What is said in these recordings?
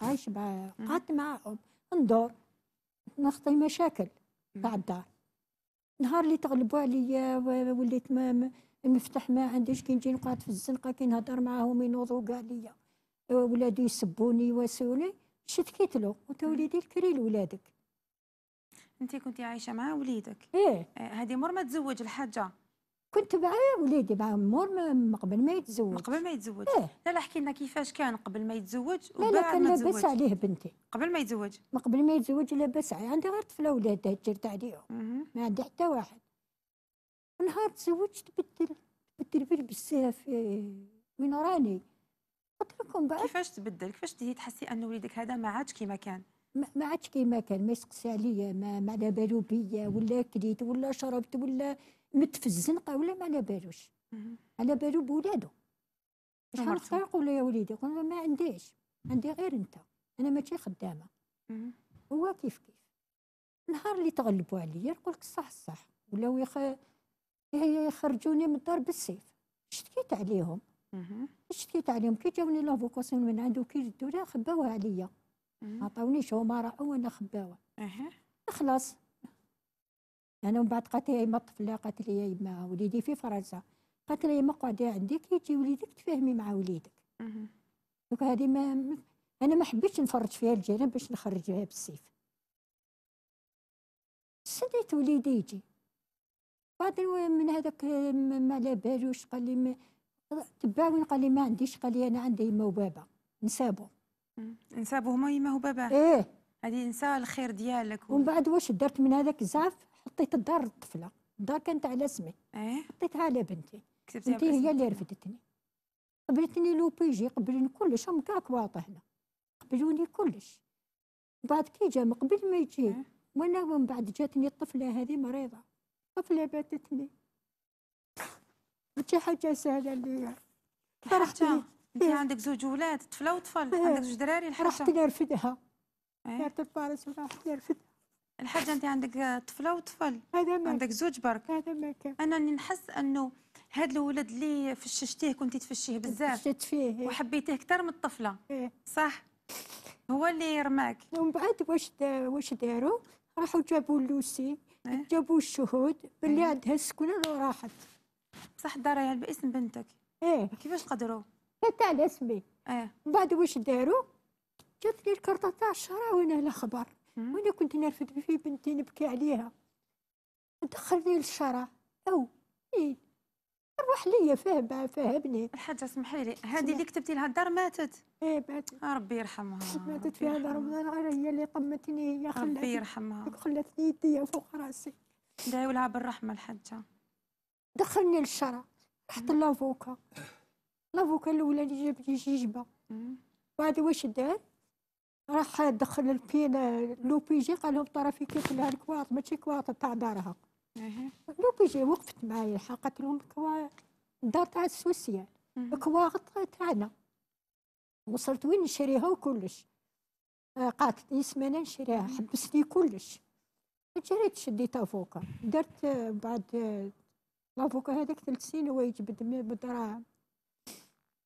عايش مع قعدت معهم ندور نخطي مشاكل تاع الدار نهار اللي تغلبوا عليا وليت المفتاح ما عنديش كي نجي نقعد في الزنقه كي نهضر معاهم ينوضوا كاع ليا أه، ولادي يسبوني ويسوني شتكيت له قلت وليدي الكري لولادك انت كنت عايشه مع وليدك ايه هذه أه، مر ما تزوج الحاجه كنت مع وليدي مع مور قبل ما يتزوج قبل ما يتزوج إيه؟ لا لا حكي لنا كيفاش كان قبل ما يتزوج تزوج لا كان لاباس عليه بنتي قبل ما يتزوج قبل ما يتزوج لاباس عليه عندي غير طفله ولادها جرت عليهم ما عندي حتى واحد نهار تزوجت تبدل تبدل بيه بزاف وين إيه، راني قلت لكم بعد كيفاش تبدل كيفاش تهي تحسي ان وليدك هذا ما عادش كيما كان ما عادش كيما كان ما يسقسي عليا ما على بالو بيا ولا كليت ولا شربت ولا مت في الزنقه ولا ما على بالوش على بالو بولادو شحال خطر يقول يا وليدي قلنا ما عنديش عندي غير انت انا ماشي خدامه هو كيف كيف نهار اللي تغلبوا عليا نقول لك الصح الصح ولاو يخ... يخرجوني من الدار بالسيف شتكيت عليهم شتكيت عليهم كي جاوني لافوكاسيون من عنده كي جدو خباوها عليا عطاونيش هما راحوا وانا خباوها خلاص انا ومن بعد قالت لي يما الطفله قالت لي يما وليدي في فرنسا قالت لي يما قعدي عندي كي يجي وليدك تفاهمي مع وليدك دوك هذه ما انا ما حبيتش نفرج فيها الجيران باش نخرجها بالسيف سديت وليدي يجي بعد من هذاك ما على بالوش قال لي وين قال لي ما عنديش قال لي انا عندي يما وبابا نسابو نسابو هما يما وبابا ايه هذه نسى الخير ديالك ومن بعد واش درت من هذاك الزعف حطيت الدار للطفله الدار كانت على اسمي ايه حطيتها على بنتي بنتي هي اللي رفدتني قبلتني لو جي قبلوني كلش هم كاك واطي هنا قبلوني كلش بعد كي جا من قبل ما يجي إيه؟ وانا من بعد جاتني الطفله هذه مريضه طفله باتتني ماشي حاجه سهله ليا فرحتني انت إيه. عندك زوج ولاد طفله وطفل إيه؟ عندك زوج دراري الحرشه رحت نرفدها دارت إيه؟ الفارس ورحت نرفدها الحاجه انت عندك طفله وطفل عندك زوج برك هذا ماكا انا اللي نحس انه هذا الولد اللي فششتيه كنتي تفشيه بزاف فششت فيه إيه. وحبيتيه اكثر من الطفله إيه. صح هو اللي رماك ومن بعد واش واش داروا راحوا جابوا لوسي إيه. جابوا الشهود باللي إيه. عندها السكنه وراحت بصح دارها يعني باسم بنتك ايه كيفاش قدروا حتى على اسمي ايه من بعد واش داروا جات لي الكرطه تاع الشرع وانا الاخبار خبر وانا كنت نرفد في بنتي نبكي عليها دخلني للشارع او ايه روح ليا فاهمه فهبني الحاجه اسمحي لي هذه اللي كتبتي لها الدار ماتت ايه ماتت ربي يرحمها ماتت في هذا رمضان هي اللي طمتني هي خلتني ربي يرحمها خلاتني يديا فوق راسي دعيوا لها بالرحمه الحاجه دخلني للشارع رحت لافوكا لافوكا اللي جاب لي جيجبه وهذا واش دار راح دخل بي لوبيجي قال لهم طرفي كيف لها الكواط ماشي كواط تاع دارها لوبيجي وقفت معايا حقت لهم كوا دار تاع السوسيال كواط تاعنا وصلت وين نشريها وكلش قعدت سمانه نشريها حبسني كلش جريت شديت افوكا درت بعد لافوكا هذاك ثلاث سنين هو يجبد بالدراهم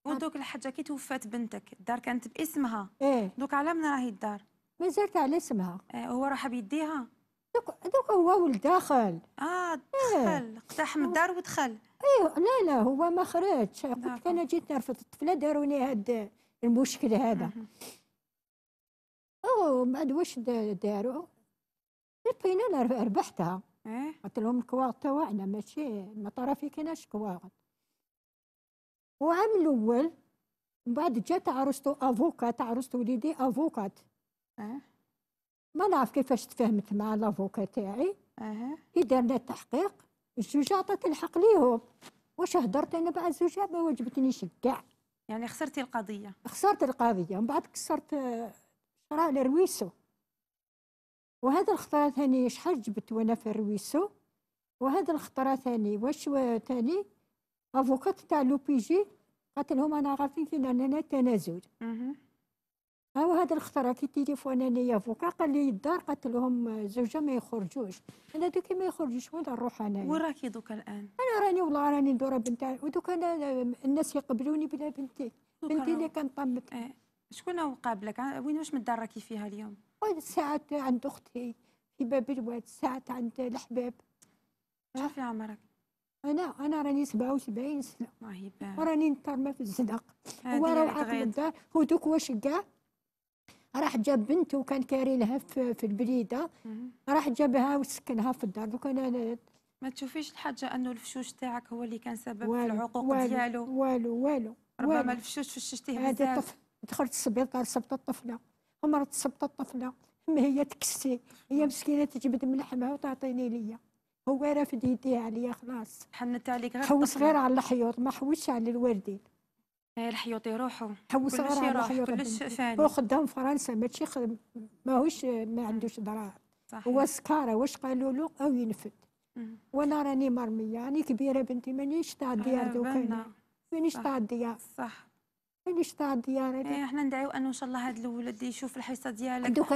ودوك الحاجه كي توفات بنتك الدار كانت باسمها ايه دوك على من راهي الدار مازالت على اسمها ايه هو راح بيديها دوك دوك هو ولد داخل اه إيه. دخل إيه؟ اقتحم الدار ودخل ايوه لا لا هو ما خرجش قلت انا جيت نرفض الطفله داروني هاد المشكل هذا او بعد واش داروا لقينا ربحتها إيه؟ قلت لهم الكواغ تاعنا ماشي ما طرا فيك انا كواغ وعام الاول من بعد جات عروسته افوكات عروسته وليدي افوكات أه. ما نعرف كيفاش تفاهمت مع الافوكات تاعي اها كي دارنا التحقيق الزوجة عطات الحق ليهم واش هدرت انا بعد الزوجة ما وجبتنيش كاع يعني خسرتي القضية خسرت القضية من بعد كسرت شراء لرويسو وهذا الخطرة ثاني شحال جبت وانا في الرويسو وهذا الخطرة ثاني واش ثاني افوكات تاع لوبيجي قالت لهم انا عارفين كي اننا تنازل هاو هذا الخطره كي التليفون انايا فوق قال لي الدار قالت لهم زوجه ما يخرجوش انا دوك ما يخرجوش وين نروح انايا وين راكي دوك الان انا راني والله راني ندور بنتي ودوك انا الناس يقبلوني بلا بنتي بنتي اللي كنطمت اه. شكون هو قابلك وين واش من الدار راكي فيها اليوم ساعات عند اختي في باب الواد ساعات عند الحباب شوفي عمرك انا انا راني 77 سنه الله يبارك وراني نترمى في الزنق هو روح الدار ودوك واش كاع راح جاب بنته وكان كاري لها في, في البليده راح جابها وسكنها في الدار دوك انا ما تشوفيش الحاجه انه الفشوش تاعك هو اللي كان سبب في العقوق والو ديالو والو والو ربما الفشوش فششتيه بزاف هذا الطفل دخلت السبيطار صبت الطفله عمرت صبت الطفله ما هي تكسي هي مسكينه تجبد من لحمها وتعطيني ليا هو رافد يديه عليا خلاص حنت عليك غير حوس غير على الحيوط ما حوسش على الوردين إيه، الحيوط يروحوا حوس غير على الحيوط كلش فاني هو خدام فرنسا ماشي خدم ماهوش ما عندوش صحيح هو سكاره واش قالوا له او ينفد وانا راني مرميه راني كبيره بنتي مانيش تاع الديار دوكا مانيش تاع الديار صح مانيش تاع الديار احنا ندعيو انه ان شاء الله هذا الولد يشوف الحصه ديالك دوك